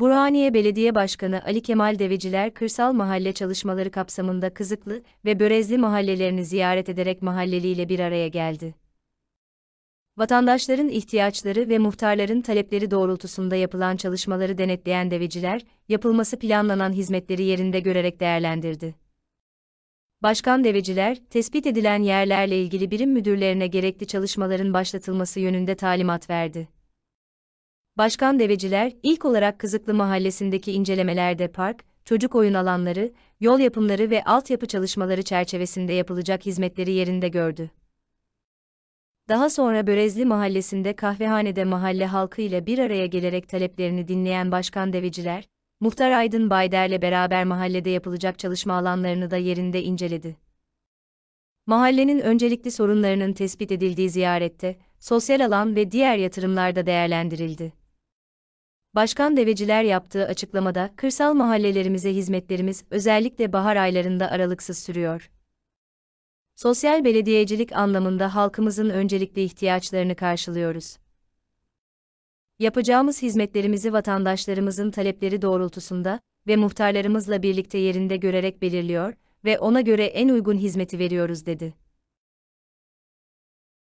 Burhaniye Belediye Başkanı Ali Kemal Deveciler kırsal mahalle çalışmaları kapsamında Kızıklı ve Börezli mahallelerini ziyaret ederek mahalleliyle bir araya geldi. Vatandaşların ihtiyaçları ve muhtarların talepleri doğrultusunda yapılan çalışmaları denetleyen deveciler, yapılması planlanan hizmetleri yerinde görerek değerlendirdi. Başkan deveciler, tespit edilen yerlerle ilgili birim müdürlerine gerekli çalışmaların başlatılması yönünde talimat verdi. Başkan Deveciler, ilk olarak Kızıklı Mahallesi'ndeki incelemelerde park, çocuk oyun alanları, yol yapımları ve altyapı çalışmaları çerçevesinde yapılacak hizmetleri yerinde gördü. Daha sonra Börezli Mahallesi'nde kahvehanede mahalle halkı ile bir araya gelerek taleplerini dinleyen Başkan Deveciler, Muhtar Aydın Bayder'le beraber mahallede yapılacak çalışma alanlarını da yerinde inceledi. Mahallenin öncelikli sorunlarının tespit edildiği ziyarette, sosyal alan ve diğer yatırımlarda değerlendirildi. Başkan Deveciler yaptığı açıklamada, kırsal mahallelerimize hizmetlerimiz özellikle bahar aylarında aralıksız sürüyor. Sosyal belediyecilik anlamında halkımızın öncelikli ihtiyaçlarını karşılıyoruz. Yapacağımız hizmetlerimizi vatandaşlarımızın talepleri doğrultusunda ve muhtarlarımızla birlikte yerinde görerek belirliyor ve ona göre en uygun hizmeti veriyoruz dedi.